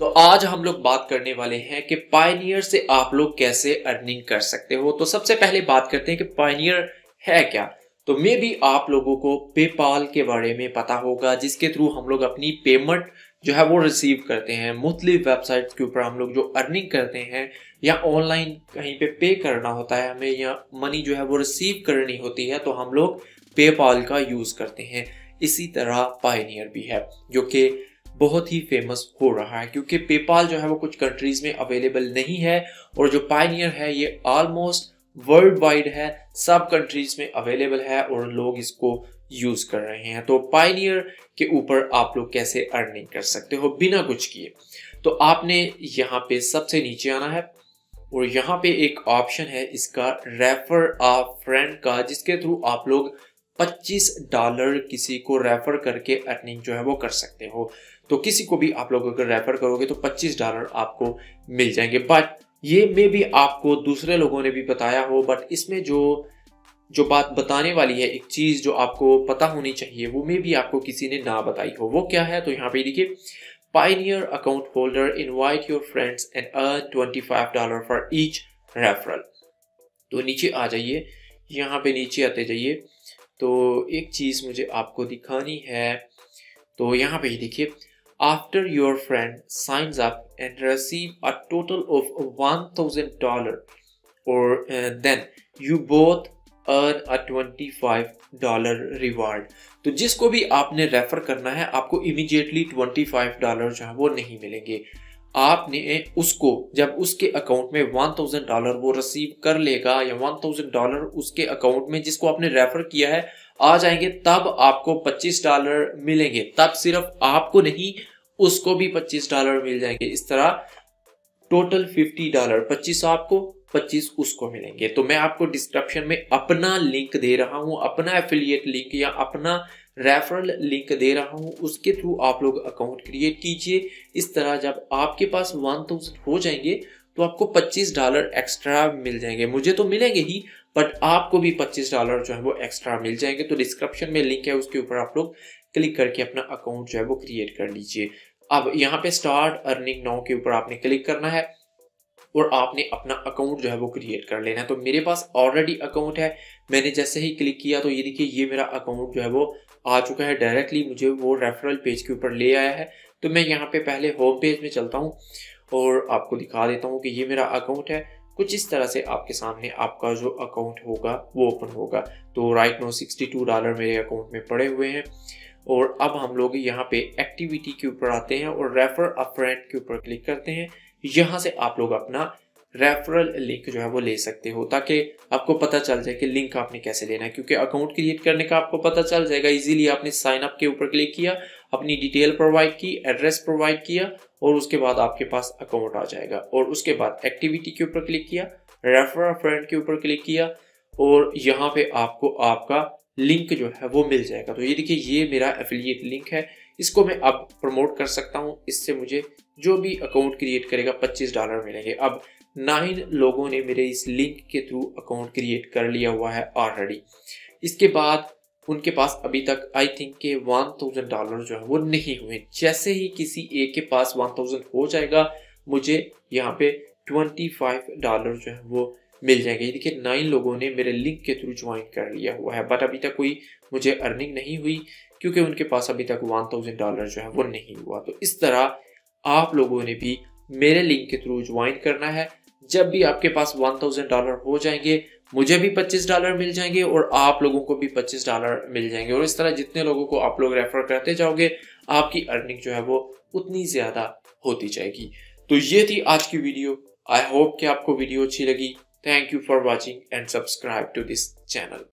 तो आज हम लोग बात करने वाले हैं कि पाइनियर से आप लोग कैसे अर्निंग कर सकते हो तो सबसे पहले बात करते हैं कि पाइनियर है क्या तो मे भी आप लोगों को पेपाल के बारे में पता होगा जिसके थ्रू हम लोग अपनी पेमेंट जो है वो रिसीव करते हैं मुख्तलिफ वेबसाइट के ऊपर हम लोग जो अर्निंग करते हैं या ऑनलाइन कहीं पे पे करना होता है हमें या मनी जो है वो रिसीव करनी होती है तो हम लोग पेपाल का यूज़ करते हैं इसी तरह पाइनियर भी है जो कि बहुत ही फेमस हो रहा है क्योंकि पेपाल जो है वो कुछ कंट्रीज में अवेलेबल नहीं है और जो पाइनियर है ये ऑलमोस्ट वर्ल्ड वाइड है सब कंट्रीज में अवेलेबल है और लोग इसको यूज कर रहे हैं तो पाइनियर के ऊपर आप लोग कैसे अर्निंग कर सकते हो बिना कुछ किए तो आपने यहाँ पे सबसे नीचे आना है और यहाँ पे एक ऑप्शन है इसका रेफर आ फ्रेंड का जिसके थ्रू आप लोग 25 डॉलर किसी को रेफर करके अर्निंग जो है वो कर सकते हो तो किसी को भी आप लोग अगर रेफर करोगे तो 25 डॉलर आपको मिल जाएंगे बट ये मे भी आपको दूसरे लोगों ने भी बताया हो बट इसमें जो जो बात बताने वाली है एक चीज़ जो आपको पता होनी चाहिए वो मे भी आपको किसी ने ना बताई हो वो क्या है तो यहाँ पे देखिए pioneer account holder invite your friends and earn twenty five dollar for each referral तो नीचे आ जाइए यहाँ पे नीचे आते जाइए तो एक चीज़ मुझे आपको दिखानी है तो यहाँ पे देखिए after your friend signs up and receive a total of one thousand dollar और then you both earn a twenty five dollar reward तो जिसको भी आपने रेफर करना है आपको इमिजिएटली ट्वेंटी फाइव डॉलर जो है वो नहीं मिलेंगे आपने उसको जब उसके अकाउंट में वन थाउजेंड डॉलर वो रिसीव कर लेगा या वन थाउजेंड डॉलर उसके अकाउंट में जिसको आपने रेफर किया है आ जाएंगे तब आपको पच्चीस डॉलर मिलेंगे तब सिर्फ आपको नहीं उसको भी पच्चीस डॉलर मिल जाएंगे इस तरह टोटल फिफ्टी डॉलर पच्चीस आपको पच्चीस उसको मिलेंगे तो मैं आपको डिस्क्रिप्शन में अपना लिंक दे रहा हूं अपना एफिलियट लिंक या अपना रेफरल लिंक दे रहा हूँ उसके थ्रू आप लोग अकाउंट क्रिएट कीजिए इस तरह जब आपके पास वन थाउजेंड हो जाएंगे तो आपको 25 डॉलर एक्स्ट्रा मिल जाएंगे मुझे तो मिलेंगे ही बट आपको भी 25 डॉलर जो है वो एक्स्ट्रा मिल जाएंगे तो डिस्क्रिप्शन में लिंक है उसके ऊपर आप लोग क्लिक करके अपना अकाउंट जो है वो क्रिएट कर लीजिए अब यहाँ पे स्टार्ट अर्निंग नाउ के ऊपर आपने क्लिक करना है और आपने अपना अकाउंट जो है वो क्रिएट कर लेना है तो मेरे पास ऑलरेडी अकाउंट है मैंने जैसे ही क्लिक किया तो ये देखिए ये मेरा अकाउंट जो है वो आ चुका है डायरेक्टली मुझे वो रेफरल पेज के ऊपर ले आया है तो मैं यहाँ पे पहले होम पेज में चलता हूँ और आपको दिखा देता हूँ कि ये मेरा अकाउंट है कुछ इस तरह से आपके सामने आपका जो अकाउंट होगा वो ओपन होगा तो right now sixty two dollar मेरे अकाउंट में पड़े हुए हैं और अब हम लोग यहाँ पे एक्टिविटी के ऊपर आते हैं और रेफर अ फ्रेंड के ऊपर क्लिक करते हैं यहाँ से आप लोग अपना रेफरल लिंक जो है वो ले सकते हो ताकि आपको पता चल जाए कि लिंक आपने कैसे लेना है क्योंकि अकाउंट क्रिएट करने का आपको पता चल जाएगा इजीली आपने साइन अप के ऊपर क्लिक किया अपनी डिटेल प्रोवाइड की एड्रेस प्रोवाइड किया और उसके बाद आपके पास अकाउंट आ जाएगा और उसके बाद एक्टिविटी के ऊपर क्लिक किया रेफर फ्रेंड के ऊपर क्लिक किया और यहाँ पे आपको आपका लिंक जो है वो मिल जाएगा तो ये देखिए ये मेरा एफिलियट लिंक है इसको मैं अब प्रमोट कर सकता हूँ इससे मुझे जो भी अकाउंट क्रिएट करेगा 25 डॉलर मिलेंगे अब नाइन लोगों ने मेरे इस लिंक के थ्रू अकाउंट क्रिएट कर लिया हुआ है ऑलरेडी इसके बाद उनके पास अभी तक आई थिंक के वन थाउजेंड डॉलर जो है वो नहीं हुए जैसे ही किसी एक के पास वन थाउजेंड हो जाएगा मुझे यहाँ पे ट्वेंटी फाइव डॉलर जो है वो मिल जाएंगे देखिए नाइन लोगों ने मेरे लिंक के थ्रू ज्वाइन कर लिया हुआ है बट अभी तक कोई मुझे अर्निंग नहीं हुई क्योंकि उनके पास अभी तक वन थाउजेंड डॉलर जो है वो नहीं हुआ तो इस तरह आप लोगों ने भी मेरे लिंक के थ्रू ज्वाइन करना है जब भी आपके पास वन थाउजेंड डॉलर हो जाएंगे मुझे भी पच्चीस डॉलर मिल जाएंगे और आप लोगों को भी पच्चीस डॉलर मिल जाएंगे और इस तरह जितने लोगों को आप लोग रेफर करते जाओगे आपकी अर्निंग जो है वो उतनी ज़्यादा होती जाएगी तो ये थी आज की वीडियो आई होप कि आपको वीडियो अच्छी लगी thank you for watching and subscribe to this channel